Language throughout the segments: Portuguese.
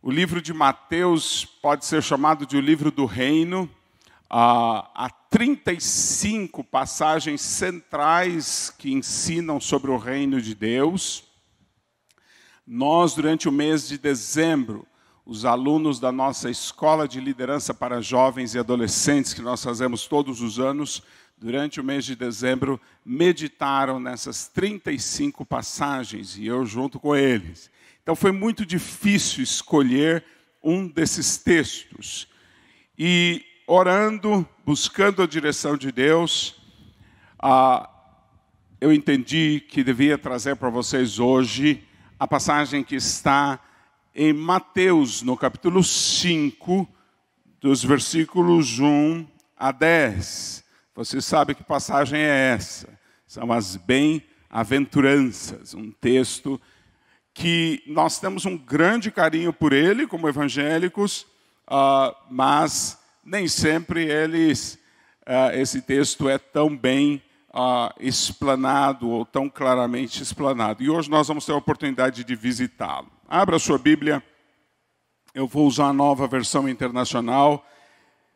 O livro de Mateus pode ser chamado de o livro do reino. Ah, há 35 passagens centrais que ensinam sobre o reino de Deus. Nós, durante o mês de dezembro, os alunos da nossa escola de liderança para jovens e adolescentes, que nós fazemos todos os anos, durante o mês de dezembro, meditaram nessas 35 passagens, e eu junto com eles. Então foi muito difícil escolher um desses textos. E orando, buscando a direção de Deus, ah, eu entendi que devia trazer para vocês hoje a passagem que está em Mateus, no capítulo 5, dos versículos 1 a 10. Você sabe que passagem é essa? São as bem-aventuranças, um texto que nós temos um grande carinho por ele como evangélicos, uh, mas nem sempre eles, uh, esse texto é tão bem uh, explanado ou tão claramente explanado. E hoje nós vamos ter a oportunidade de visitá-lo. Abra sua Bíblia, eu vou usar a nova versão internacional,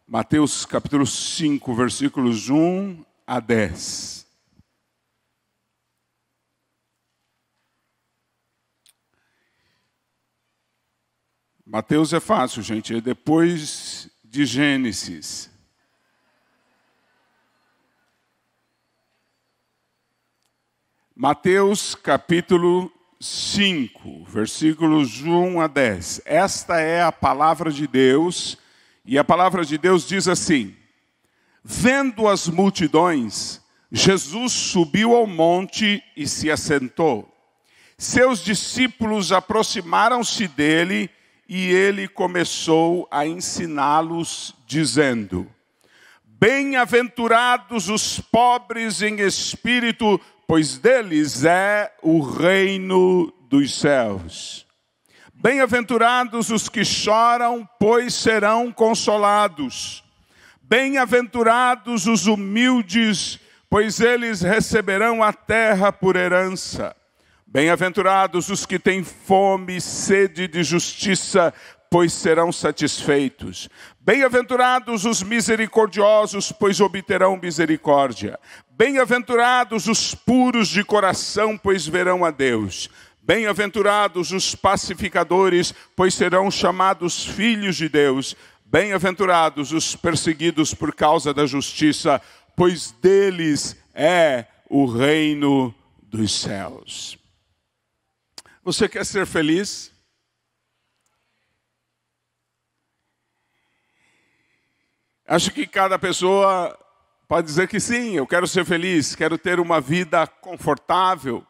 Mateus capítulo 5, versículos 1 a 10. Mateus é fácil, gente, é depois de Gênesis. Mateus capítulo 5, versículos 1 a 10. Esta é a palavra de Deus, e a palavra de Deus diz assim: Vendo as multidões, Jesus subiu ao monte e se assentou. Seus discípulos aproximaram-se dele e ele começou a ensiná-los, dizendo: Bem-aventurados os pobres em espírito, pois deles é o reino dos céus. Bem-aventurados os que choram, pois serão consolados. Bem-aventurados os humildes, pois eles receberão a terra por herança. Bem-aventurados os que têm fome e sede de justiça, pois serão satisfeitos. Bem-aventurados os misericordiosos, pois obterão misericórdia. Bem-aventurados os puros de coração, pois verão a Deus. Bem-aventurados os pacificadores, pois serão chamados filhos de Deus. Bem-aventurados os perseguidos por causa da justiça, pois deles é o reino dos céus. Você quer ser feliz? Acho que cada pessoa pode dizer que sim, eu quero ser feliz, quero ter uma vida confortável,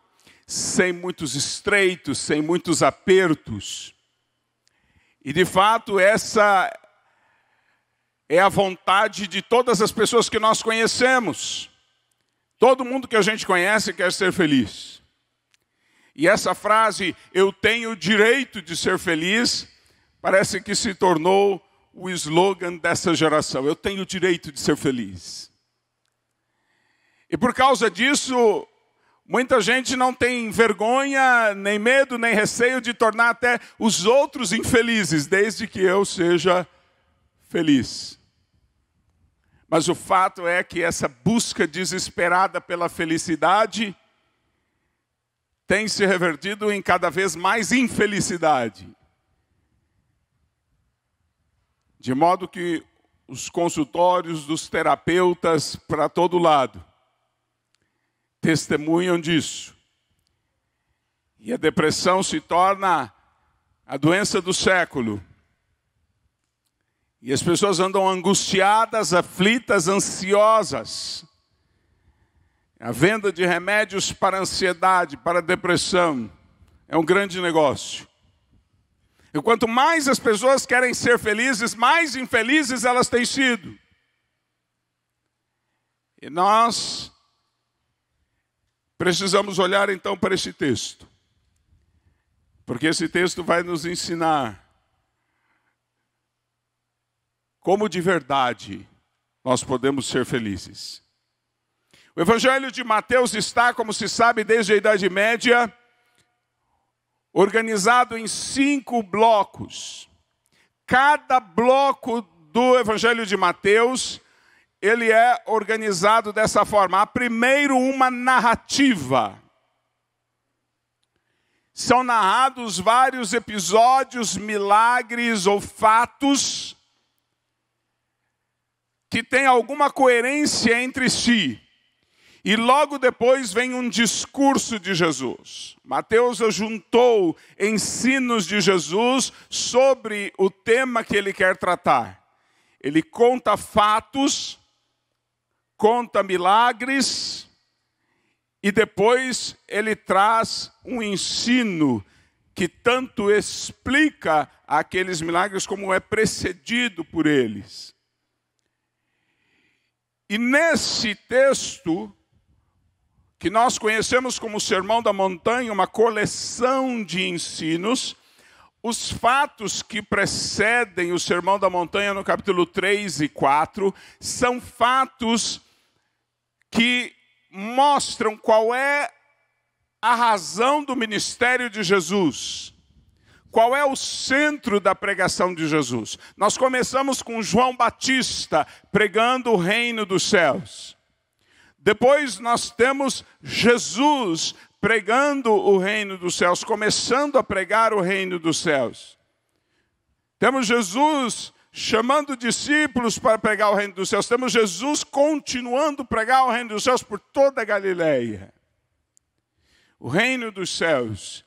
sem muitos estreitos, sem muitos apertos. E de fato, essa é a vontade de todas as pessoas que nós conhecemos. Todo mundo que a gente conhece quer ser feliz. E essa frase, eu tenho o direito de ser feliz, parece que se tornou o slogan dessa geração. Eu tenho o direito de ser feliz. E por causa disso, muita gente não tem vergonha, nem medo, nem receio de tornar até os outros infelizes, desde que eu seja feliz. Mas o fato é que essa busca desesperada pela felicidade tem se revertido em cada vez mais infelicidade. De modo que os consultórios dos terapeutas para todo lado testemunham disso. E a depressão se torna a doença do século. E as pessoas andam angustiadas, aflitas, ansiosas a venda de remédios para ansiedade, para depressão, é um grande negócio. E quanto mais as pessoas querem ser felizes, mais infelizes elas têm sido. E nós precisamos olhar então para esse texto. Porque esse texto vai nos ensinar como de verdade nós podemos ser felizes. O Evangelho de Mateus está, como se sabe, desde a Idade Média, organizado em cinco blocos. Cada bloco do Evangelho de Mateus, ele é organizado dessa forma. Há primeiro uma narrativa. São narrados vários episódios, milagres ou fatos que têm alguma coerência entre si. E logo depois vem um discurso de Jesus. Mateus juntou ensinos de Jesus sobre o tema que ele quer tratar. Ele conta fatos, conta milagres, e depois ele traz um ensino que tanto explica aqueles milagres como é precedido por eles. E nesse texto, que nós conhecemos como Sermão da Montanha, uma coleção de ensinos, os fatos que precedem o Sermão da Montanha no capítulo 3 e 4 são fatos que mostram qual é a razão do ministério de Jesus. Qual é o centro da pregação de Jesus? Nós começamos com João Batista pregando o reino dos céus. Depois nós temos Jesus pregando o reino dos céus, começando a pregar o reino dos céus. Temos Jesus chamando discípulos para pregar o reino dos céus. Temos Jesus continuando a pregar o reino dos céus por toda a Galileia. O reino dos céus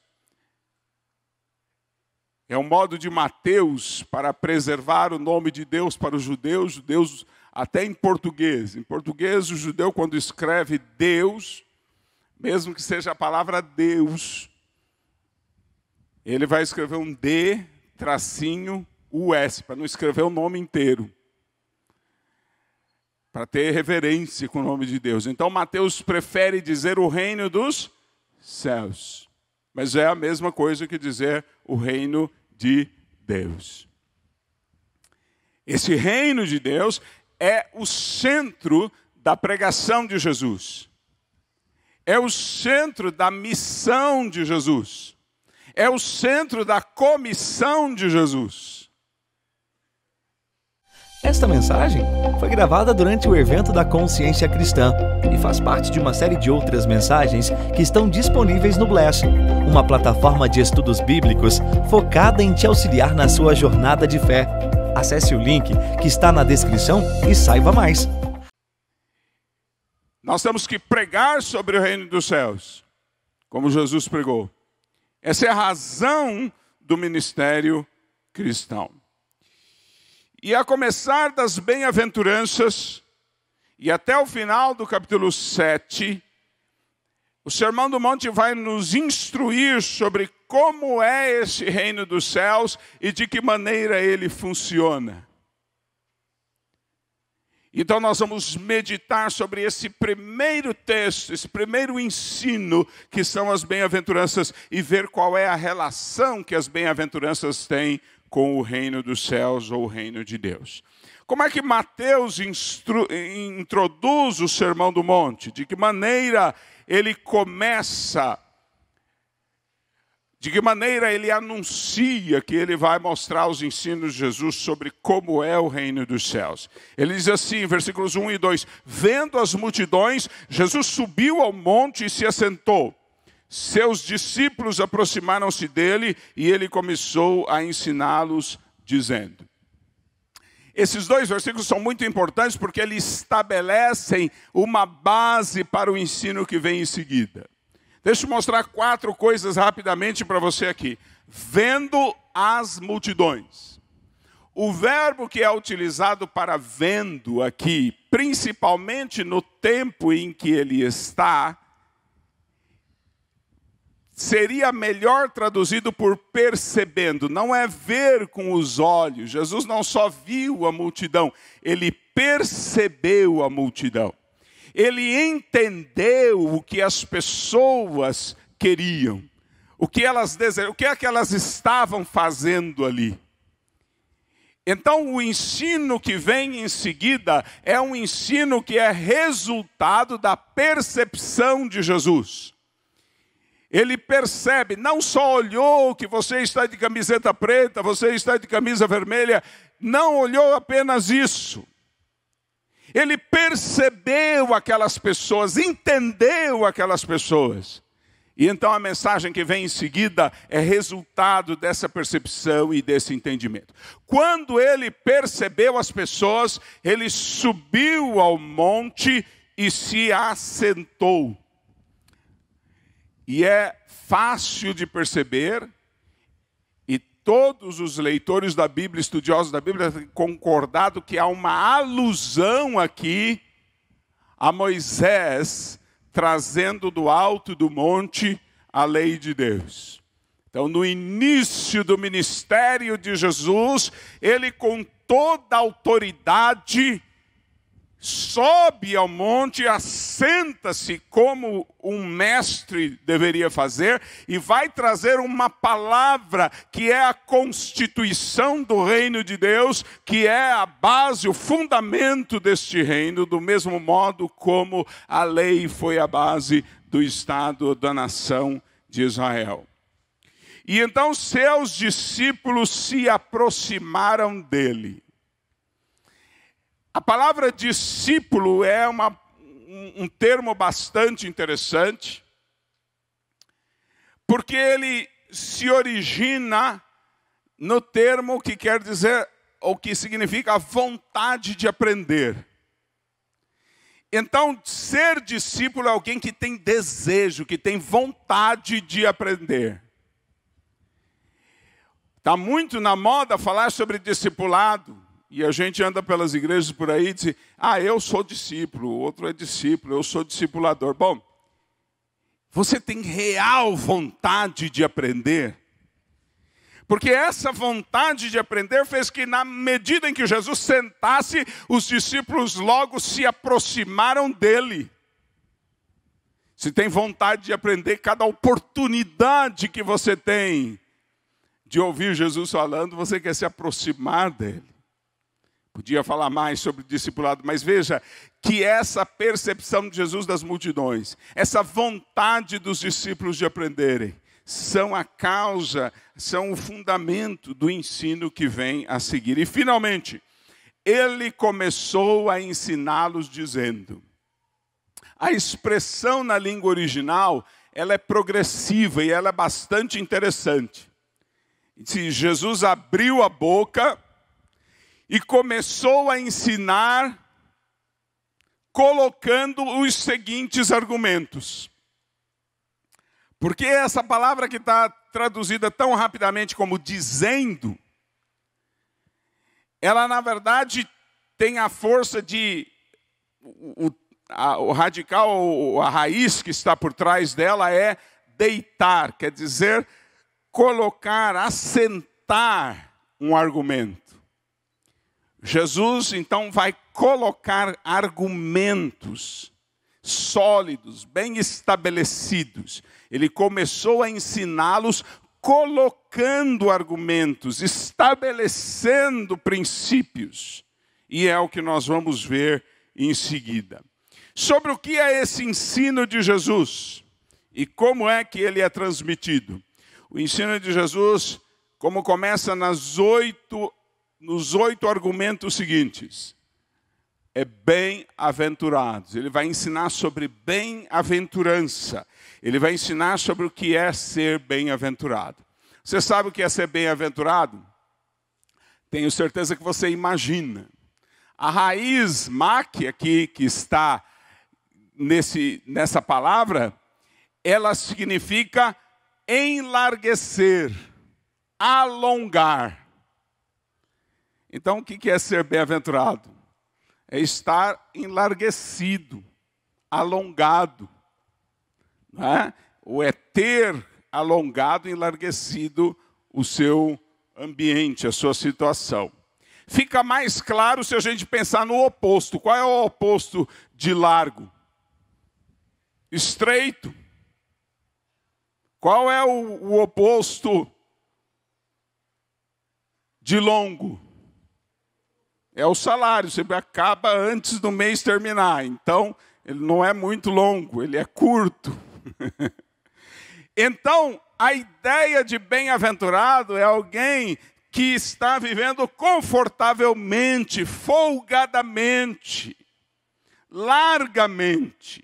é um modo de Mateus para preservar o nome de Deus para os judeus. judeus até em português. Em português, o judeu, quando escreve Deus, mesmo que seja a palavra Deus, ele vai escrever um D, tracinho, US, para não escrever o nome inteiro. Para ter reverência com o nome de Deus. Então, Mateus prefere dizer o reino dos céus. Mas é a mesma coisa que dizer o reino de Deus. Esse reino de Deus é o centro da pregação de Jesus, é o centro da missão de Jesus, é o centro da comissão de Jesus. Esta mensagem foi gravada durante o evento da Consciência Cristã e faz parte de uma série de outras mensagens que estão disponíveis no Blast, uma plataforma de estudos bíblicos focada em te auxiliar na sua jornada de fé. Acesse o link que está na descrição e saiba mais. Nós temos que pregar sobre o reino dos céus, como Jesus pregou. Essa é a razão do ministério cristão. E a começar das bem-aventuranças, e até o final do capítulo 7, o Sermão do Monte vai nos instruir sobre como é esse reino dos céus e de que maneira ele funciona. Então, nós vamos meditar sobre esse primeiro texto, esse primeiro ensino, que são as bem-aventuranças, e ver qual é a relação que as bem-aventuranças têm com o reino dos céus ou o reino de Deus. Como é que Mateus instru, introduz o Sermão do Monte? De que maneira ele começa? De que maneira ele anuncia que ele vai mostrar os ensinos de Jesus sobre como é o reino dos céus? Ele diz assim, versículos 1 e 2: Vendo as multidões, Jesus subiu ao monte e se assentou. Seus discípulos aproximaram-se dele e ele começou a ensiná-los, dizendo. Esses dois versículos são muito importantes porque eles estabelecem uma base para o ensino que vem em seguida. Deixa eu mostrar quatro coisas rapidamente para você aqui. Vendo as multidões. O verbo que é utilizado para vendo aqui, principalmente no tempo em que ele está, seria melhor traduzido por percebendo, não é ver com os olhos. Jesus não só viu a multidão, ele percebeu a multidão. Ele entendeu o que as pessoas queriam, o que elas desejavam, o que é que elas estavam fazendo ali. Então, o ensino que vem em seguida é um ensino que é resultado da percepção de Jesus ele percebe, não só olhou que você está de camiseta preta, você está de camisa vermelha, não olhou apenas isso. Ele percebeu aquelas pessoas, entendeu aquelas pessoas. E então a mensagem que vem em seguida é resultado dessa percepção e desse entendimento. Quando ele percebeu as pessoas, ele subiu ao monte e se assentou e é fácil de perceber, e todos os leitores da Bíblia, estudiosos da Bíblia, têm concordado que há uma alusão aqui a Moisés trazendo do alto do monte a lei de Deus. Então, no início do ministério de Jesus, ele com toda a autoridade sobe ao monte, assenta-se como um mestre deveria fazer e vai trazer uma palavra que é a constituição do reino de Deus, que é a base, o fundamento deste reino, do mesmo modo como a lei foi a base do Estado, da nação de Israel. E então seus discípulos se aproximaram dele a palavra discípulo é uma, um, um termo bastante interessante, porque ele se origina no termo que quer dizer, ou que significa a vontade de aprender. Então, ser discípulo é alguém que tem desejo, que tem vontade de aprender. Está muito na moda falar sobre discipulado. E a gente anda pelas igrejas por aí e diz: ah, eu sou discípulo, o outro é discípulo, eu sou discipulador. Bom, você tem real vontade de aprender? Porque essa vontade de aprender fez que, na medida em que Jesus sentasse, os discípulos logo se aproximaram dele. Se tem vontade de aprender, cada oportunidade que você tem de ouvir Jesus falando, você quer se aproximar dele. Podia falar mais sobre o discipulado, mas veja que essa percepção de Jesus das multidões, essa vontade dos discípulos de aprenderem, são a causa, são o fundamento do ensino que vem a seguir. E finalmente, ele começou a ensiná-los dizendo. A expressão na língua original, ela é progressiva e ela é bastante interessante. Se Jesus abriu a boca e começou a ensinar, colocando os seguintes argumentos. Porque essa palavra que está traduzida tão rapidamente como dizendo, ela na verdade tem a força de. O, a, o radical, a raiz que está por trás dela é deitar, quer dizer, colocar, assentar um argumento. Jesus então vai colocar argumentos sólidos, bem estabelecidos. Ele começou a ensiná-los colocando argumentos, estabelecendo princípios. E é o que nós vamos ver em seguida. Sobre o que é esse ensino de Jesus e como é que ele é transmitido. O ensino de Jesus, como começa nas oito nos oito argumentos seguintes. É bem-aventurados. Ele vai ensinar sobre bem-aventurança. Ele vai ensinar sobre o que é ser bem-aventurado. Você sabe o que é ser bem-aventurado? Tenho certeza que você imagina. A raiz mac aqui que está nesse, nessa palavra, ela significa enlarguecer, alongar. Então, o que é ser bem-aventurado? É estar enlarguecido, alongado. Né? Ou é ter alongado, enlarguecido o seu ambiente, a sua situação. Fica mais claro se a gente pensar no oposto. Qual é o oposto de largo? Estreito. Qual é o, o oposto de longo? é o salário, sempre acaba antes do mês terminar. Então, ele não é muito longo, ele é curto. então, a ideia de bem-aventurado é alguém que está vivendo confortavelmente, folgadamente, largamente.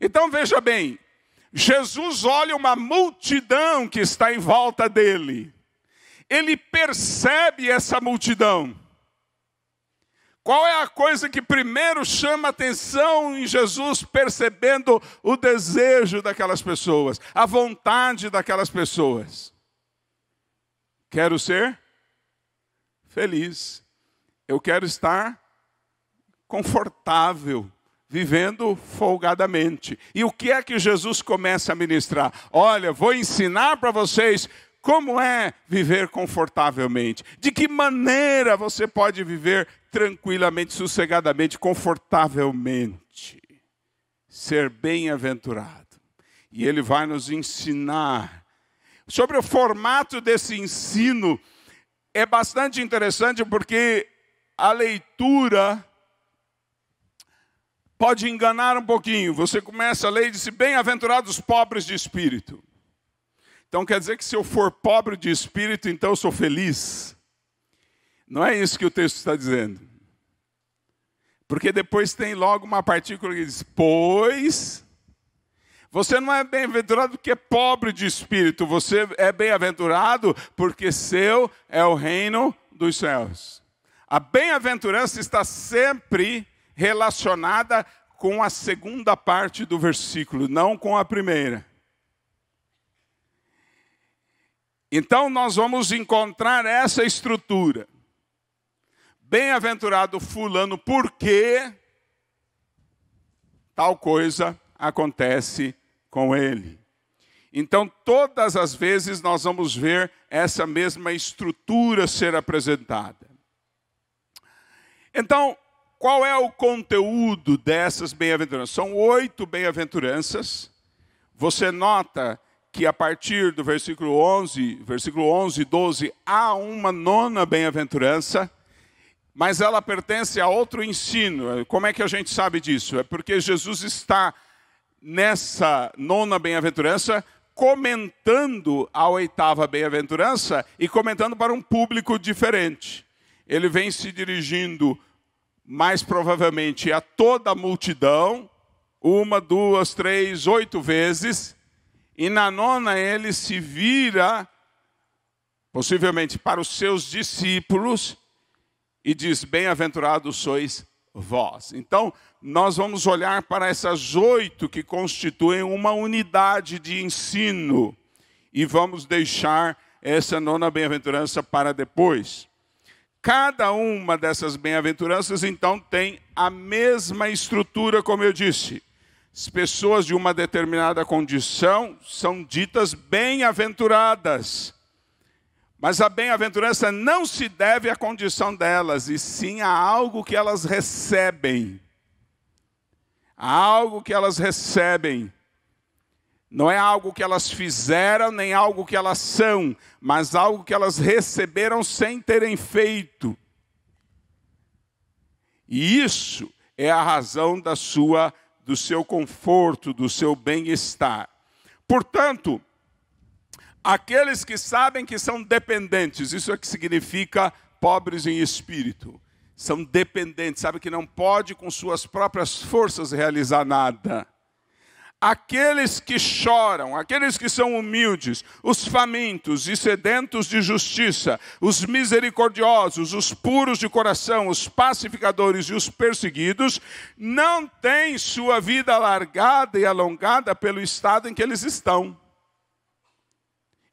Então veja bem, Jesus olha uma multidão que está em volta dele ele percebe essa multidão. Qual é a coisa que primeiro chama atenção em Jesus percebendo o desejo daquelas pessoas, a vontade daquelas pessoas? Quero ser feliz. Eu quero estar confortável, vivendo folgadamente. E o que é que Jesus começa a ministrar? Olha, vou ensinar para vocês como é viver confortavelmente? De que maneira você pode viver tranquilamente, sossegadamente, confortavelmente? Ser bem-aventurado. E ele vai nos ensinar sobre o formato desse ensino. É bastante interessante porque a leitura pode enganar um pouquinho. Você começa a ler e diz: Bem-aventurados pobres de espírito. Então quer dizer que se eu for pobre de espírito, então eu sou feliz? Não é isso que o texto está dizendo. Porque depois tem logo uma partícula que diz: Pois você não é bem-aventurado porque é pobre de espírito, você é bem-aventurado porque seu é o reino dos céus. A bem-aventurança está sempre relacionada com a segunda parte do versículo, não com a primeira. Então nós vamos encontrar essa estrutura. Bem-aventurado fulano, porque tal coisa acontece com ele. Então, todas as vezes nós vamos ver essa mesma estrutura ser apresentada. Então, qual é o conteúdo dessas bem-aventuranças? São oito bem-aventuranças. Você nota que a partir do versículo 11, versículo 11 e 12, há uma nona bem-aventurança, mas ela pertence a outro ensino. Como é que a gente sabe disso? É porque Jesus está nessa nona bem-aventurança comentando a oitava bem-aventurança e comentando para um público diferente. Ele vem se dirigindo mais provavelmente a toda a multidão, uma, duas, três, oito vezes, e na nona, ele se vira, possivelmente para os seus discípulos, e diz: Bem-aventurados sois vós. Então, nós vamos olhar para essas oito que constituem uma unidade de ensino e vamos deixar essa nona bem-aventurança para depois. Cada uma dessas bem-aventuranças, então, tem a mesma estrutura, como eu disse. As pessoas de uma determinada condição são ditas bem-aventuradas. Mas a bem-aventurança não se deve à condição delas, e sim a algo que elas recebem. A algo que elas recebem. Não é algo que elas fizeram, nem algo que elas são, mas algo que elas receberam sem terem feito. E isso é a razão da sua do seu conforto, do seu bem-estar. Portanto, aqueles que sabem que são dependentes, isso é que significa pobres em espírito. São dependentes, sabem que não pode com suas próprias forças realizar nada. Aqueles que choram, aqueles que são humildes, os famintos e sedentos de justiça, os misericordiosos, os puros de coração, os pacificadores e os perseguidos, não têm sua vida alargada e alongada pelo estado em que eles estão.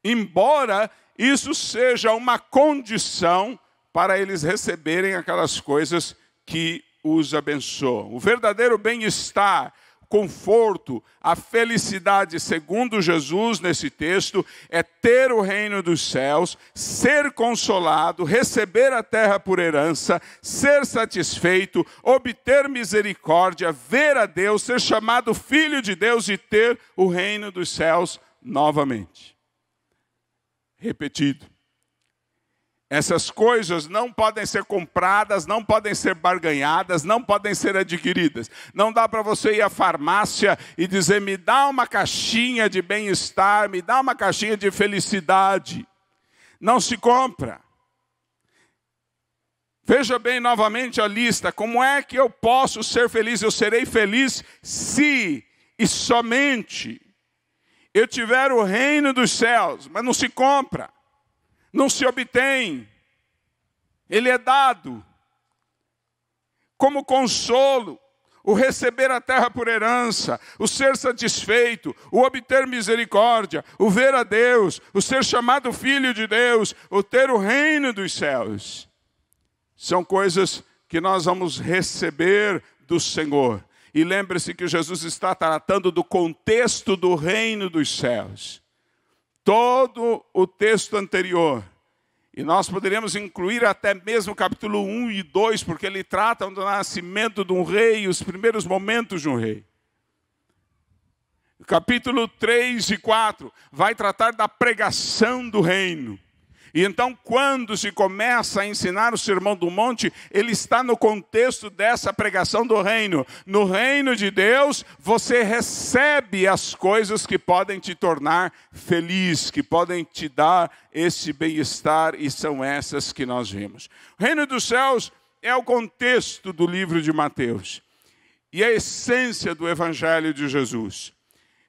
Embora isso seja uma condição para eles receberem aquelas coisas que os abençoam. O verdadeiro bem-estar conforto, a felicidade, segundo Jesus nesse texto, é ter o reino dos céus, ser consolado, receber a terra por herança, ser satisfeito, obter misericórdia, ver a Deus, ser chamado filho de Deus e ter o reino dos céus novamente. Repetido. Essas coisas não podem ser compradas, não podem ser barganhadas, não podem ser adquiridas. Não dá para você ir à farmácia e dizer: me dá uma caixinha de bem-estar, me dá uma caixinha de felicidade. Não se compra. Veja bem novamente a lista: como é que eu posso ser feliz? Eu serei feliz se e somente eu tiver o reino dos céus, mas não se compra não se obtém, ele é dado. Como consolo, o receber a terra por herança, o ser satisfeito, o obter misericórdia, o ver a Deus, o ser chamado filho de Deus, o ter o reino dos céus. São coisas que nós vamos receber do Senhor. E lembre-se que Jesus está tratando do contexto do reino dos céus todo o texto anterior. E nós poderíamos incluir até mesmo o capítulo 1 e 2, porque ele trata do nascimento de um rei, os primeiros momentos de um rei. O capítulo 3 e 4 vai tratar da pregação do reino. E então, quando se começa a ensinar o Sermão do Monte, ele está no contexto dessa pregação do reino. No reino de Deus, você recebe as coisas que podem te tornar feliz, que podem te dar esse bem-estar, e são essas que nós vimos. O reino dos céus é o contexto do livro de Mateus e é a essência do evangelho de Jesus.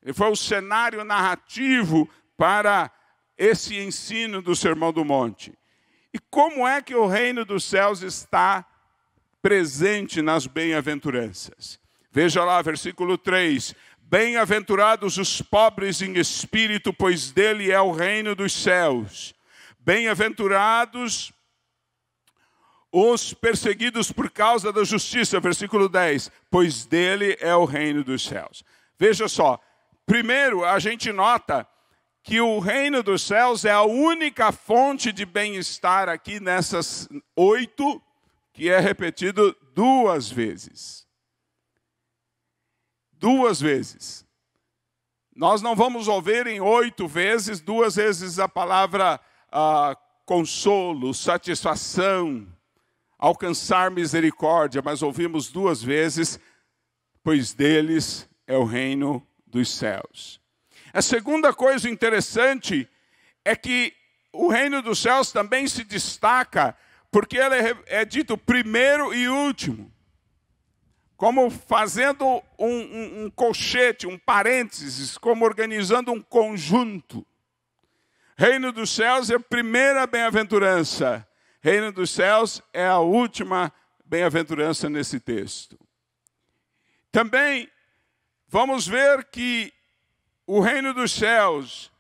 Ele foi o cenário narrativo para esse ensino do Sermão do Monte. E como é que o reino dos céus está presente nas bem-aventuranças? Veja lá, versículo 3: Bem-aventurados os pobres em espírito, pois dele é o reino dos céus. Bem-aventurados os perseguidos por causa da justiça, versículo 10, pois dele é o reino dos céus. Veja só, primeiro a gente nota que o reino dos céus é a única fonte de bem-estar aqui nessas oito, que é repetido duas vezes. Duas vezes. Nós não vamos ouvir em oito vezes, duas vezes a palavra ah, consolo, satisfação, alcançar misericórdia, mas ouvimos duas vezes, pois deles é o reino dos céus. A segunda coisa interessante é que o reino dos céus também se destaca, porque ele é, é, dito primeiro e último, como fazendo um, um, um colchete, um parênteses, como organizando um conjunto. Reino dos céus é a primeira bem-aventurança, reino dos céus é a última bem-aventurança nesse texto. Também vamos ver que o reino dos céus,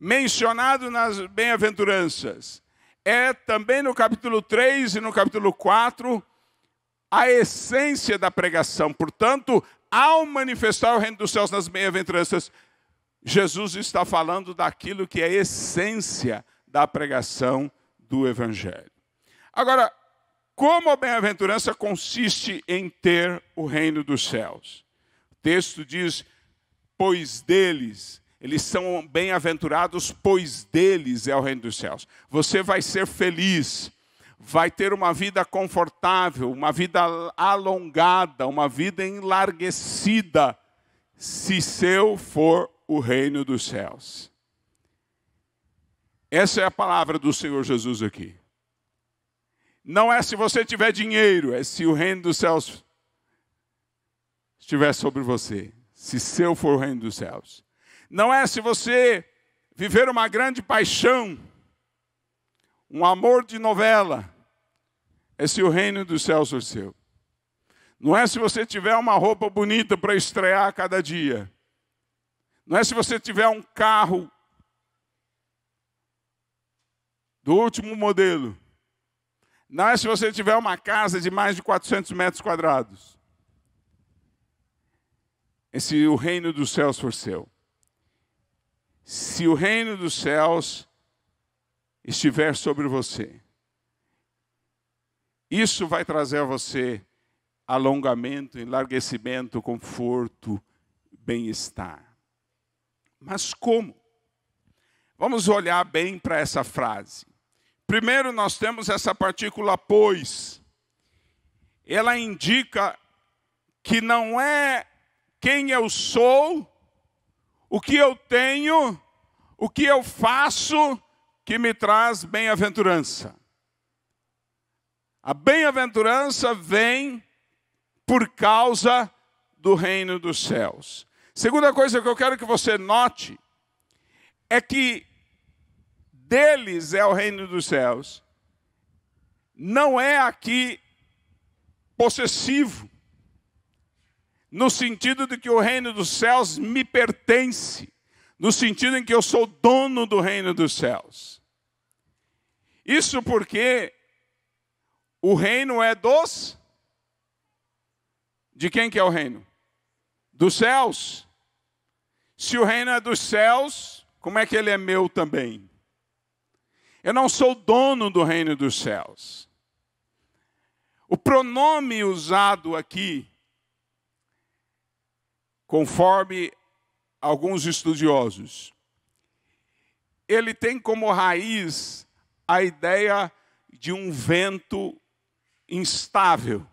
mencionado nas bem-aventuranças, é também no capítulo 3 e no capítulo 4 a essência da pregação. Portanto, ao manifestar o reino dos céus nas bem-aventuranças, Jesus está falando daquilo que é a essência da pregação do Evangelho. Agora, como a bem-aventurança consiste em ter o reino dos céus? O texto diz: pois deles, eles são bem-aventurados, pois deles é o reino dos céus. Você vai ser feliz, vai ter uma vida confortável, uma vida alongada, uma vida enlarguecida, se seu for o reino dos céus. Essa é a palavra do Senhor Jesus aqui. Não é se você tiver dinheiro, é se o reino dos céus estiver sobre você se seu for o reino dos céus. Não é se você viver uma grande paixão, um amor de novela, é se o reino dos céus for seu. Não é se você tiver uma roupa bonita para estrear a cada dia. Não é se você tiver um carro do último modelo. Não é se você tiver uma casa de mais de 400 metros quadrados se o reino dos céus for seu. Se o reino dos céus estiver sobre você, isso vai trazer a você alongamento, enlarguecimento, conforto, bem-estar. Mas como? Vamos olhar bem para essa frase. Primeiro, nós temos essa partícula pois. Ela indica que não é quem eu sou, o que eu tenho, o que eu faço que me traz bem-aventurança. A bem-aventurança vem por causa do reino dos céus. Segunda coisa que eu quero que você note é que deles é o reino dos céus. Não é aqui possessivo no sentido de que o reino dos céus me pertence, no sentido em que eu sou dono do reino dos céus. Isso porque o reino é dos. De quem que é o reino? Dos céus. Se o reino é dos céus, como é que ele é meu também? Eu não sou dono do reino dos céus. O pronome usado aqui conforme alguns estudiosos. Ele tem como raiz a ideia de um vento instável,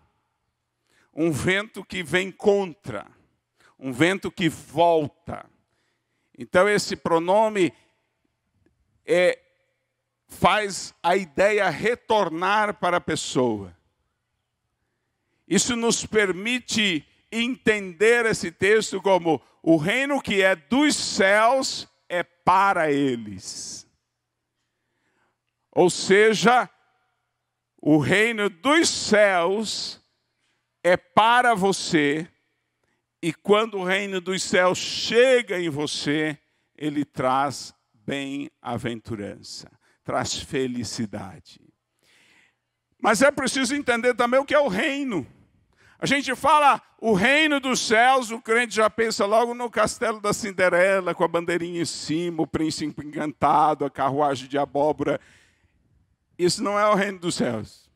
um vento que vem contra, um vento que volta. Então, esse pronome é, faz a ideia retornar para a pessoa. Isso nos permite entender esse texto como o reino que é dos céus é para eles. Ou seja, o reino dos céus é para você, e quando o reino dos céus chega em você, ele traz bem-aventurança, traz felicidade. Mas é preciso entender também o que é o reino. A gente fala o reino dos céus, o crente já pensa logo no castelo da Cinderela, com a bandeirinha em cima, o príncipe encantado, a carruagem de abóbora. Isso não é o reino dos céus.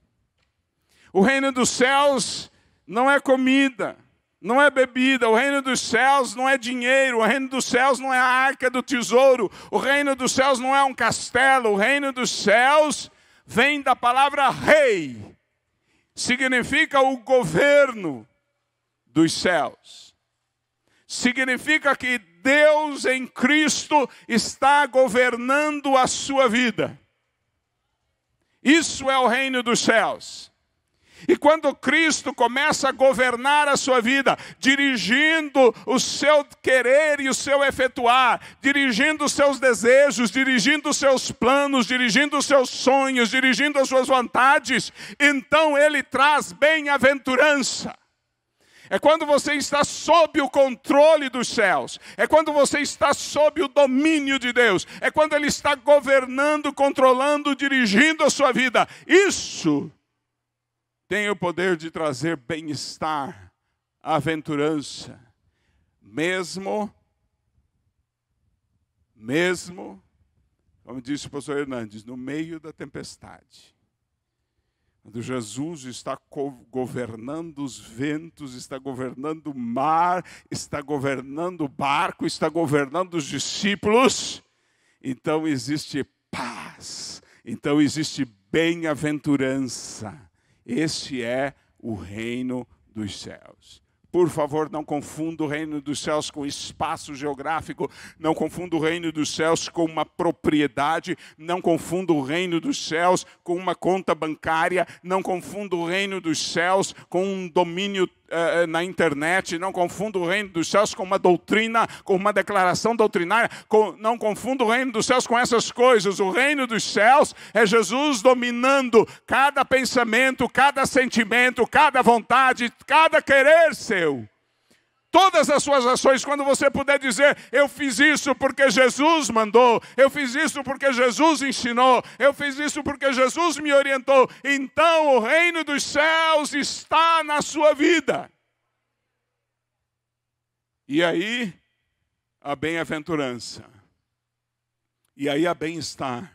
O reino dos céus não é comida, não é bebida, o reino dos céus não é dinheiro, o reino dos céus não é a arca do tesouro, o reino dos céus não é um castelo, o reino dos céus vem da palavra rei significa o governo dos céus. Significa que Deus em Cristo está governando a sua vida. Isso é o reino dos céus. E quando Cristo começa a governar a sua vida, dirigindo o seu querer e o seu efetuar, dirigindo os seus desejos, dirigindo os seus planos, dirigindo os seus sonhos, dirigindo as suas vontades, então ele traz bem-aventurança. É quando você está sob o controle dos céus. É quando você está sob o domínio de Deus. É quando Ele está governando, controlando, dirigindo a sua vida. Isso tem o poder de trazer bem-estar, aventurança, mesmo, mesmo, como disse o pastor Hernandes, no meio da tempestade. Quando Jesus está governando os ventos, está governando o mar, está governando o barco, está governando os discípulos, então existe paz, então existe bem-aventurança. Esse é o reino dos céus. Por favor, não confunda o reino dos céus com espaço geográfico, não confunda o reino dos céus com uma propriedade, não confunda o reino dos céus com uma conta bancária, não confunda o reino dos céus com um domínio é, é, na internet, não confunda o reino dos céus com uma doutrina, com uma declaração doutrinária, com, não confunda o reino dos céus com essas coisas. O reino dos céus é Jesus dominando cada pensamento, cada sentimento, cada vontade, cada querer seu. Todas as suas ações, quando você puder dizer, eu fiz isso porque Jesus mandou, eu fiz isso porque Jesus ensinou, eu fiz isso porque Jesus me orientou, então o reino dos céus está na sua vida. E aí a bem-aventurança, e aí a bem-estar,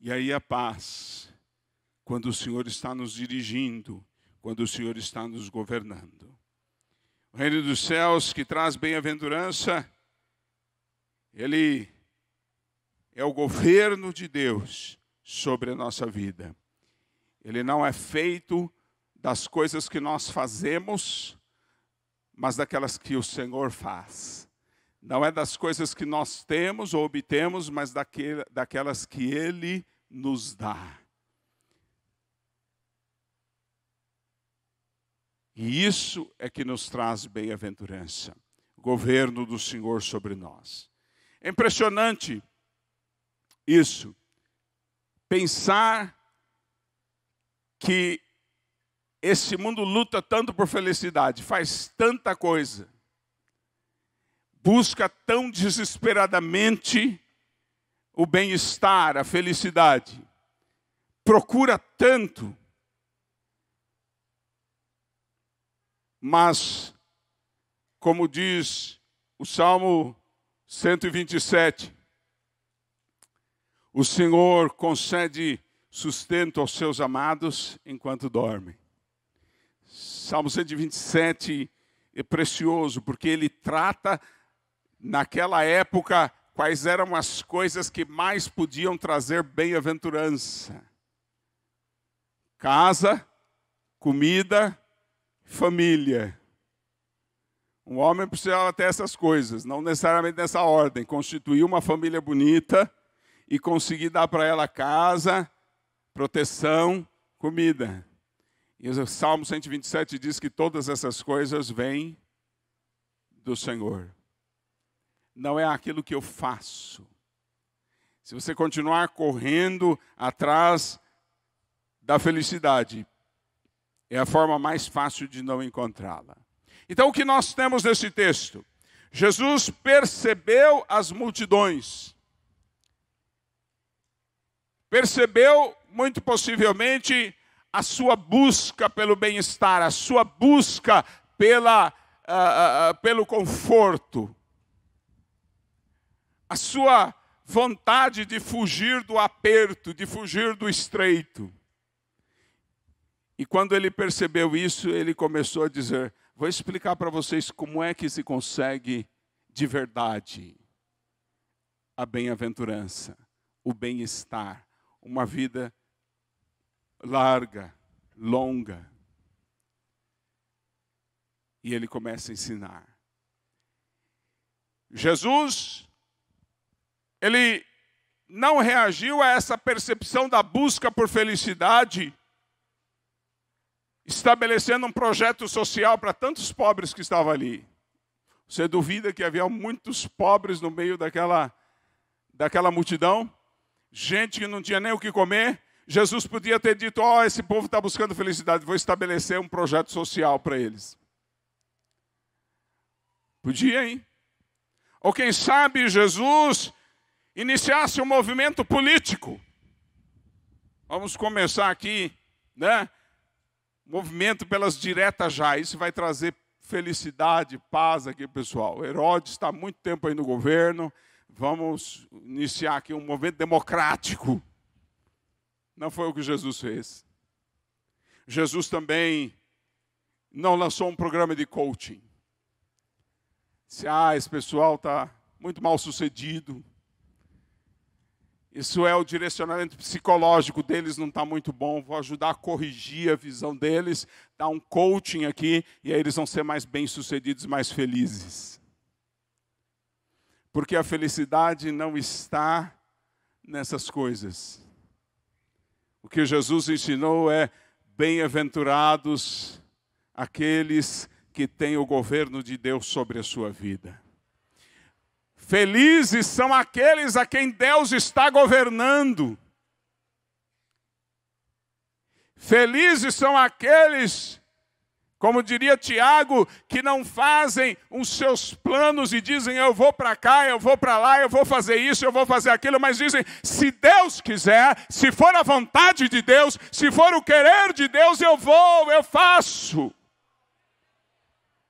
e aí a paz, quando o Senhor está nos dirigindo, quando o Senhor está nos governando o reino dos céus que traz bem-aventurança, ele é o governo de Deus sobre a nossa vida. Ele não é feito das coisas que nós fazemos, mas daquelas que o Senhor faz. Não é das coisas que nós temos ou obtemos, mas daquelas que Ele nos dá. E isso é que nos traz bem-aventurança, governo do Senhor sobre nós. É impressionante isso. Pensar que esse mundo luta tanto por felicidade, faz tanta coisa, busca tão desesperadamente o bem-estar, a felicidade, procura tanto Mas, como diz o Salmo 127, o Senhor concede sustento aos seus amados enquanto dormem. Salmo 127 é precioso porque ele trata, naquela época, quais eram as coisas que mais podiam trazer bem-aventurança: casa, comida, família. Um homem precisa ter essas coisas, não necessariamente nessa ordem. Constituir uma família bonita e conseguir dar para ela casa, proteção, comida. E o Salmo 127 diz que todas essas coisas vêm do Senhor. Não é aquilo que eu faço. Se você continuar correndo atrás da felicidade, é a forma mais fácil de não encontrá-la. Então, o que nós temos nesse texto? Jesus percebeu as multidões. Percebeu, muito possivelmente, a sua busca pelo bem-estar, a sua busca pela, uh, uh, pelo conforto, a sua vontade de fugir do aperto, de fugir do estreito. E quando ele percebeu isso, ele começou a dizer: Vou explicar para vocês como é que se consegue de verdade a bem-aventurança, o bem-estar, uma vida larga, longa. E ele começa a ensinar. Jesus, ele não reagiu a essa percepção da busca por felicidade estabelecendo um projeto social para tantos pobres que estavam ali. Você duvida que havia muitos pobres no meio daquela, daquela multidão? Gente que não tinha nem o que comer. Jesus podia ter dito: Ó, oh, esse povo está buscando felicidade, vou estabelecer um projeto social para eles. Podia, hein? Ou quem sabe Jesus iniciasse um movimento político. Vamos começar aqui, né? movimento pelas diretas já, isso vai trazer felicidade, paz aqui, pessoal. Herodes está há muito tempo aí no governo. Vamos iniciar aqui um movimento democrático. Não foi o que Jesus fez. Jesus também não lançou um programa de coaching. Se ah, esse pessoal está muito mal sucedido, isso é o direcionamento psicológico deles, não está muito bom. Vou ajudar a corrigir a visão deles, dar um coaching aqui, e aí eles vão ser mais bem-sucedidos, mais felizes. Porque a felicidade não está nessas coisas. O que Jesus ensinou é: bem-aventurados aqueles que têm o governo de Deus sobre a sua vida. Felizes são aqueles a quem Deus está governando. Felizes são aqueles, como diria Tiago, que não fazem os seus planos e dizem eu vou para cá, eu vou para lá, eu vou fazer isso, eu vou fazer aquilo, mas dizem se Deus quiser, se for a vontade de Deus, se for o querer de Deus, eu vou, eu faço.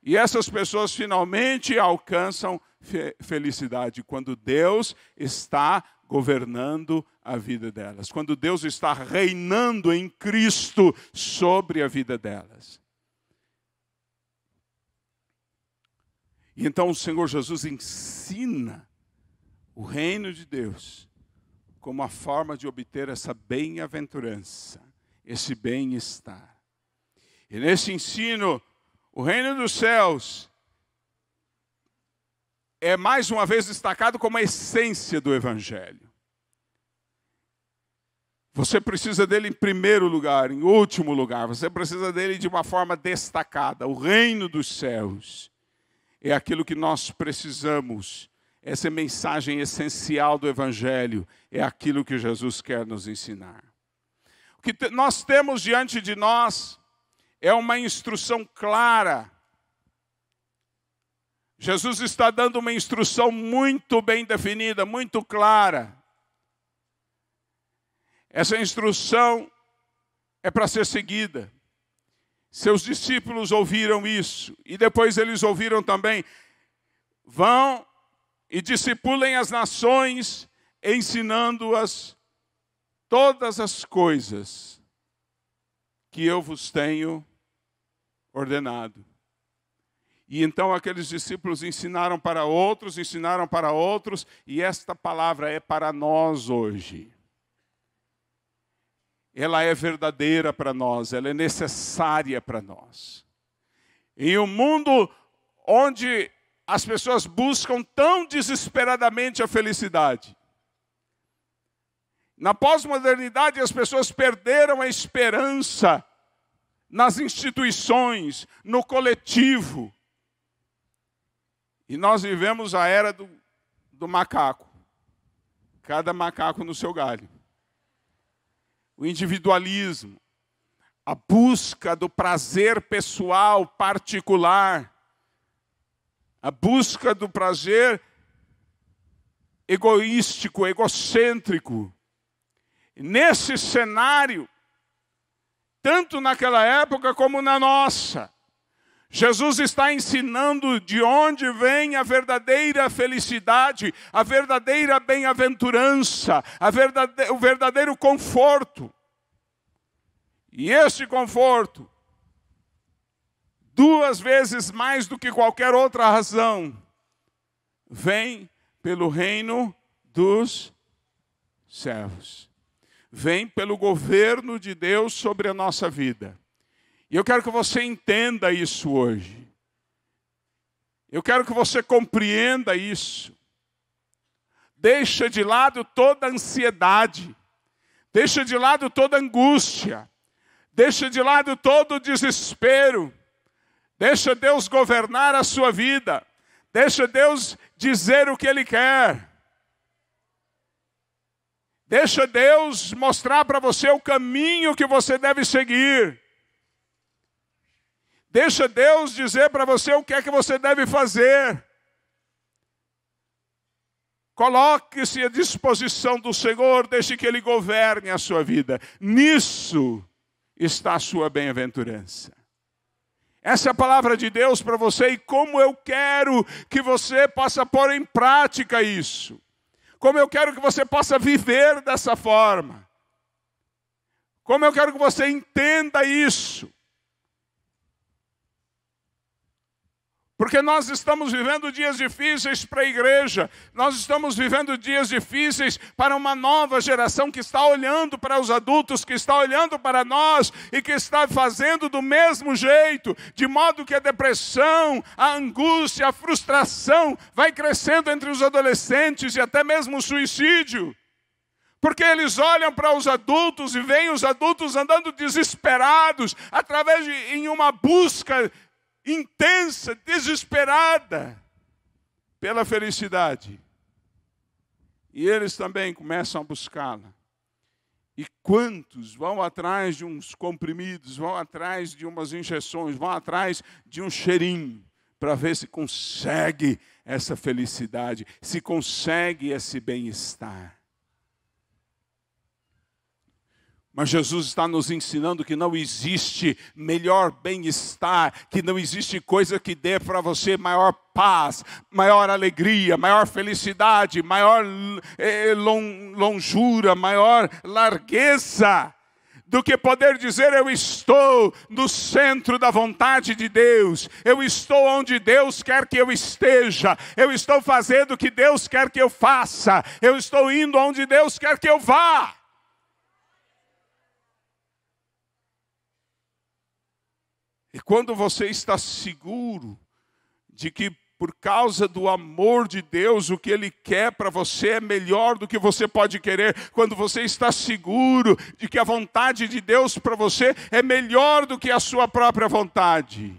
E essas pessoas finalmente alcançam fe felicidade quando Deus está governando a vida delas, quando Deus está reinando em Cristo sobre a vida delas. E então o Senhor Jesus ensina o reino de Deus como a forma de obter essa bem-aventurança, esse bem-estar. E nesse ensino, o reino dos céus é mais uma vez destacado como a essência do Evangelho. Você precisa dele em primeiro lugar, em último lugar, você precisa dele de uma forma destacada. O reino dos céus é aquilo que nós precisamos. Essa é mensagem essencial do Evangelho é aquilo que Jesus quer nos ensinar. O que nós temos diante de nós é uma instrução clara Jesus está dando uma instrução muito bem definida, muito clara. Essa instrução é para ser seguida. Seus discípulos ouviram isso e depois eles ouviram também: vão e discipulem as nações, ensinando-as todas as coisas que eu vos tenho ordenado. E então aqueles discípulos ensinaram para outros, ensinaram para outros, e esta palavra é para nós hoje. Ela é verdadeira para nós, ela é necessária para nós. Em um mundo onde as pessoas buscam tão desesperadamente a felicidade, na pós-modernidade, as pessoas perderam a esperança nas instituições, no coletivo. E nós vivemos a era do, do macaco. Cada macaco no seu galho. O individualismo, a busca do prazer pessoal particular, a busca do prazer egoístico, egocêntrico. Nesse cenário, tanto naquela época como na nossa, Jesus está ensinando de onde vem a verdadeira felicidade, a verdadeira bem-aventurança, verdade... o verdadeiro conforto. E este conforto, duas vezes mais do que qualquer outra razão, vem pelo reino dos servos, vem pelo governo de Deus sobre a nossa vida. E eu quero que você entenda isso hoje. Eu quero que você compreenda isso. Deixa de lado toda ansiedade. Deixa de lado toda angústia. Deixa de lado todo desespero. Deixa Deus governar a sua vida. Deixa Deus dizer o que Ele quer. Deixa Deus mostrar para você o caminho que você deve seguir. Deixa Deus dizer para você o que é que você deve fazer. Coloque-se à disposição do Senhor, deixe que Ele governe a sua vida. Nisso está a sua bem-aventurança. Essa é a palavra de Deus para você e como eu quero que você possa pôr em prática isso. Como eu quero que você possa viver dessa forma. Como eu quero que você entenda isso. Porque nós estamos vivendo dias difíceis para a igreja, nós estamos vivendo dias difíceis para uma nova geração que está olhando para os adultos, que está olhando para nós e que está fazendo do mesmo jeito, de modo que a depressão, a angústia, a frustração vai crescendo entre os adolescentes e até mesmo o suicídio. Porque eles olham para os adultos e veem os adultos andando desesperados, através de, em uma busca intensa, desesperada pela felicidade. E eles também começam a buscá-la. E quantos vão atrás de uns comprimidos, vão atrás de umas injeções, vão atrás de um cheirinho, para ver se consegue essa felicidade, se consegue esse bem-estar. Mas Jesus está nos ensinando que não existe melhor bem-estar, que não existe coisa que dê para você maior paz, maior alegria, maior felicidade, maior eh, eh longura, maior largueza do que poder dizer eu estou no centro da vontade de Deus, eu estou onde Deus quer que eu esteja, eu estou fazendo o que Deus quer que eu faça, eu estou indo onde Deus quer que eu vá. E quando você está seguro de que por causa do amor de Deus, o que Ele quer para você é melhor do que você pode querer. Quando você está seguro de que a vontade de Deus para você é melhor do que a sua própria vontade.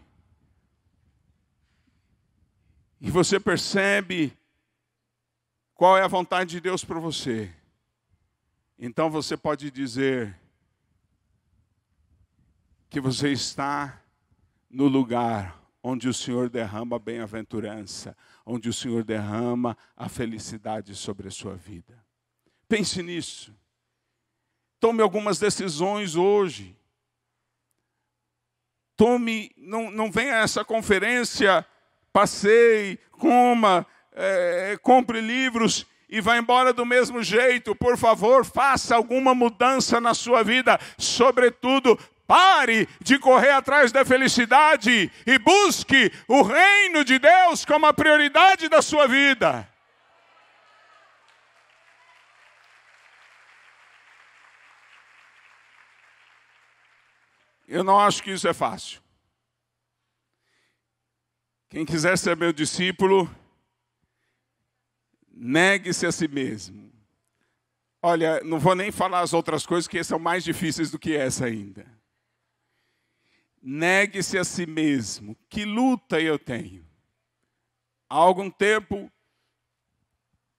E você percebe qual é a vontade de Deus para você. Então você pode dizer que você está no lugar onde o Senhor derrama a bem-aventurança, onde o Senhor derrama a felicidade sobre a sua vida. Pense nisso. Tome algumas decisões hoje. Tome, não, não venha a essa conferência, passeie, coma, é, compre livros e vá embora do mesmo jeito. Por favor, faça alguma mudança na sua vida, sobretudo Pare de correr atrás da felicidade e busque o reino de Deus como a prioridade da sua vida. Eu não acho que isso é fácil. Quem quiser ser meu discípulo, negue-se a si mesmo. Olha, não vou nem falar as outras coisas que são mais difíceis do que essa ainda. Negue-se a si mesmo. Que luta eu tenho? Há algum tempo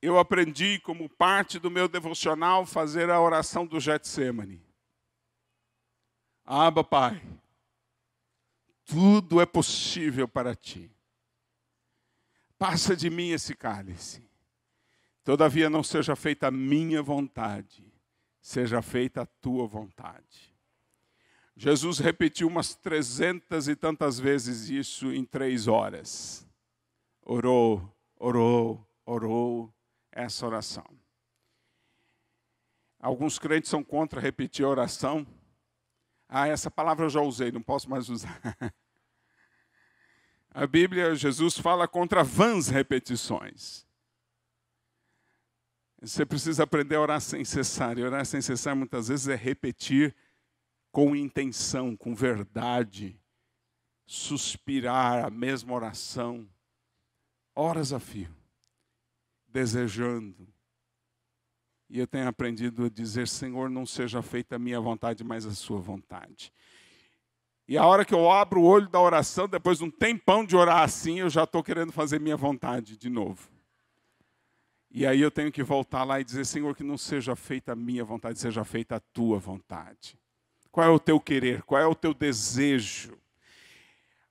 eu aprendi como parte do meu devocional fazer a oração do Getsemane. Aba, Pai, tudo é possível para ti. Passa de mim esse cálice. Todavia não seja feita a minha vontade, seja feita a tua vontade. Jesus repetiu umas trezentas e tantas vezes isso em três horas. Orou, orou, orou essa oração. Alguns crentes são contra repetir a oração. Ah, essa palavra eu já usei, não posso mais usar. A Bíblia, Jesus fala contra vãs repetições. Você precisa aprender a orar sem cessar. E orar sem cessar muitas vezes é repetir com intenção, com verdade, suspirar a mesma oração, horas a fio, desejando. E eu tenho aprendido a dizer: Senhor, não seja feita a minha vontade, mas a sua vontade. E a hora que eu abro o olho da oração, depois de um tempão de orar assim, eu já estou querendo fazer minha vontade de novo. E aí eu tenho que voltar lá e dizer: Senhor, que não seja feita a minha vontade, seja feita a tua vontade. Qual é o teu querer? Qual é o teu desejo?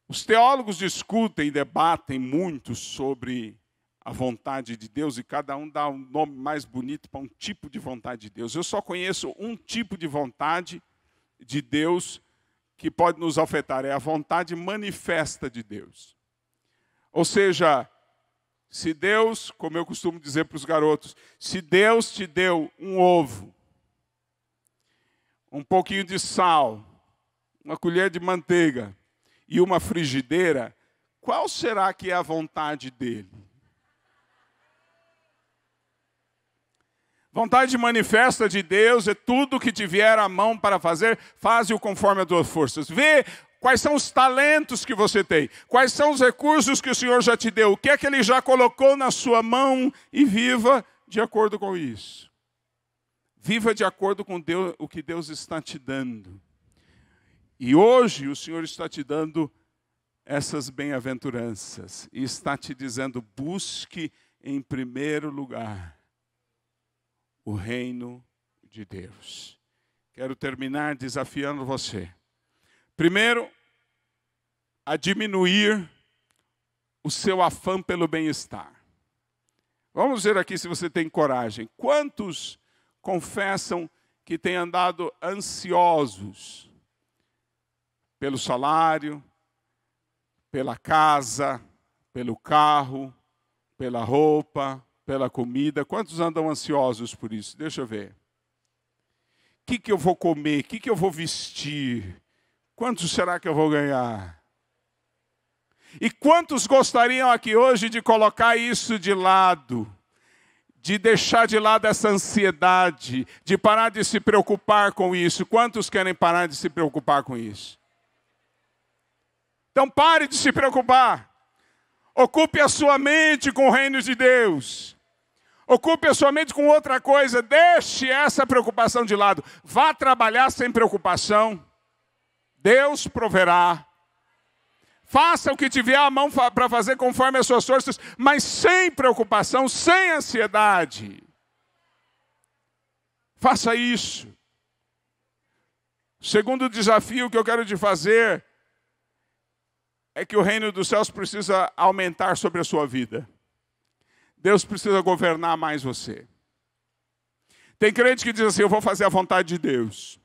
Os teólogos discutem e debatem muito sobre a vontade de Deus e cada um dá um nome mais bonito para um tipo de vontade de Deus. Eu só conheço um tipo de vontade de Deus que pode nos afetar, é a vontade manifesta de Deus. Ou seja, se Deus, como eu costumo dizer para os garotos, se Deus te deu um ovo um pouquinho de sal, uma colher de manteiga e uma frigideira, qual será que é a vontade dele? Vontade manifesta de Deus é tudo que te vier à mão para fazer, faz-o conforme as tuas forças. Vê quais são os talentos que você tem, quais são os recursos que o Senhor já te deu, o que é que ele já colocou na sua mão e viva de acordo com isso. Viva de acordo com Deus, o que Deus está te dando. E hoje o Senhor está te dando essas bem-aventuranças e está te dizendo: busque em primeiro lugar o reino de Deus. Quero terminar desafiando você. Primeiro, a diminuir o seu afã pelo bem-estar. Vamos ver aqui se você tem coragem. Quantos confessam que têm andado ansiosos pelo salário, pela casa, pelo carro, pela roupa, pela comida. Quantos andam ansiosos por isso? Deixa eu ver. O que, que eu vou comer? O que, que eu vou vestir? Quanto será que eu vou ganhar? E quantos gostariam aqui hoje de colocar isso de lado? de deixar de lado essa ansiedade, de parar de se preocupar com isso. Quantos querem parar de se preocupar com isso? Então pare de se preocupar. Ocupe a sua mente com o reino de Deus. Ocupe a sua mente com outra coisa. Deixe essa preocupação de lado. Vá trabalhar sem preocupação. Deus proverá Faça o que tiver à mão para fazer conforme as suas forças, mas sem preocupação, sem ansiedade. Faça isso. Segundo desafio que eu quero te fazer é que o reino dos céus precisa aumentar sobre a sua vida. Deus precisa governar mais você. Tem crente que diz assim: Eu vou fazer a vontade de Deus.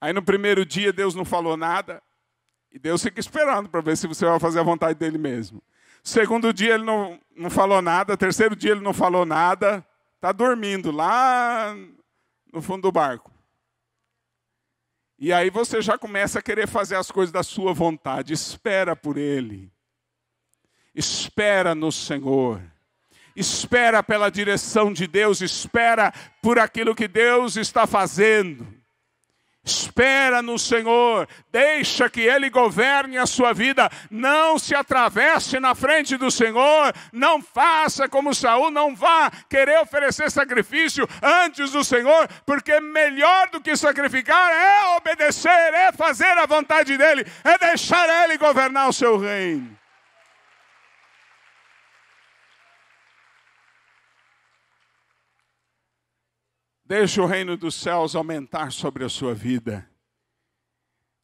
Aí no primeiro dia Deus não falou nada. E Deus fica esperando para ver se você vai fazer a vontade dele mesmo. Segundo dia ele não, não falou nada, terceiro dia ele não falou nada, está dormindo lá no fundo do barco. E aí você já começa a querer fazer as coisas da sua vontade. Espera por Ele. Espera no Senhor. Espera pela direção de Deus. Espera por aquilo que Deus está fazendo. Espera no Senhor, deixa que Ele governe a sua vida, não se atravesse na frente do Senhor, não faça como Saul, não vá querer oferecer sacrifício antes do Senhor, porque melhor do que sacrificar é obedecer, é fazer a vontade dele, é deixar Ele governar o seu reino. Deixa o reino dos céus aumentar sobre a sua vida.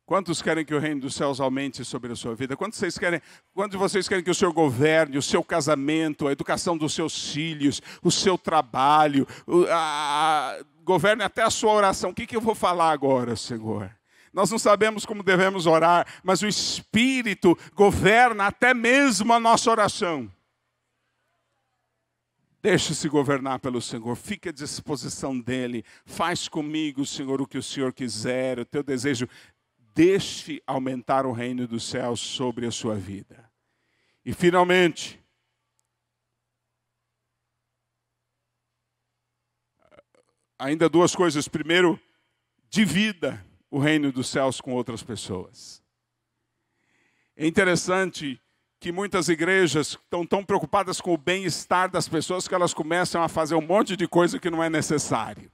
Quantos querem que o reino dos céus aumente sobre a sua vida? Quantos vocês querem, quantos vocês querem que o Senhor governe o seu casamento, a educação dos seus filhos, o seu trabalho, a, a, governe até a sua oração? O que, que eu vou falar agora, Senhor? Nós não sabemos como devemos orar, mas o Espírito governa até mesmo a nossa oração. Deixe-se governar pelo Senhor, fique à disposição dEle, faz comigo, Senhor, o que o Senhor quiser, o teu desejo. Deixe aumentar o reino dos céus sobre a sua vida. E finalmente, ainda duas coisas. Primeiro, divida o reino dos céus com outras pessoas. É interessante que muitas igrejas estão tão preocupadas com o bem-estar das pessoas que elas começam a fazer um monte de coisa que não é necessário.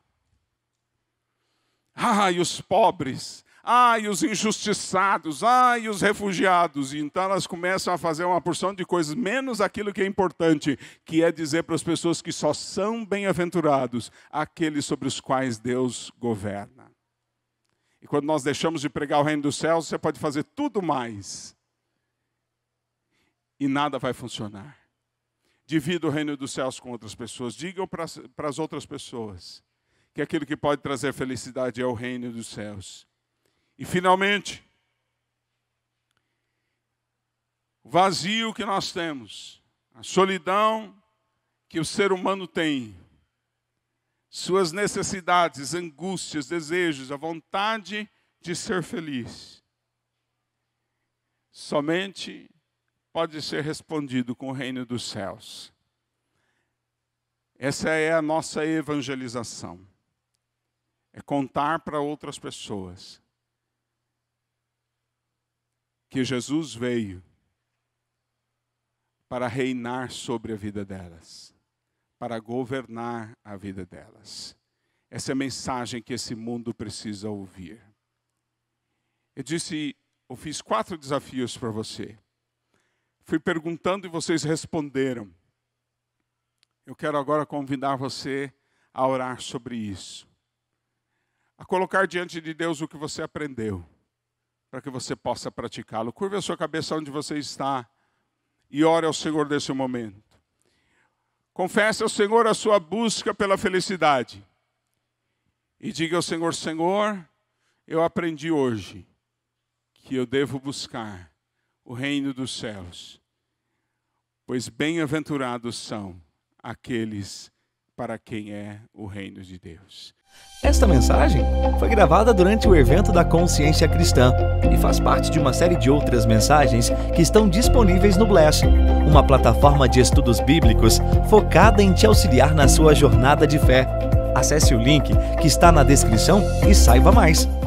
Ai os pobres, ai, os injustiçados, ai, os refugiados. E então elas começam a fazer uma porção de coisas, menos aquilo que é importante, que é dizer para as pessoas que só são bem-aventurados aqueles sobre os quais Deus governa. E quando nós deixamos de pregar o reino dos céus, você pode fazer tudo mais, e nada vai funcionar. Divida o reino dos céus com outras pessoas. Digam para as outras pessoas que aquilo que pode trazer felicidade é o reino dos céus. E finalmente, o vazio que nós temos, a solidão que o ser humano tem, suas necessidades, angústias, desejos, a vontade de ser feliz. Somente pode ser respondido com o reino dos céus. Essa é a nossa evangelização. É contar para outras pessoas que Jesus veio para reinar sobre a vida delas, para governar a vida delas. Essa é a mensagem que esse mundo precisa ouvir. Eu disse, eu fiz quatro desafios para você. Fui perguntando e vocês responderam. Eu quero agora convidar você a orar sobre isso. A colocar diante de Deus o que você aprendeu, para que você possa praticá-lo. Curva a sua cabeça onde você está e ore ao Senhor nesse momento. Confesse ao Senhor a sua busca pela felicidade. E diga ao Senhor: Senhor, eu aprendi hoje que eu devo buscar o reino dos céus pois bem-aventurados são aqueles para quem é o reino de Deus. Esta mensagem foi gravada durante o evento da Consciência Cristã e faz parte de uma série de outras mensagens que estão disponíveis no Bless, uma plataforma de estudos bíblicos focada em te auxiliar na sua jornada de fé. Acesse o link que está na descrição e saiba mais.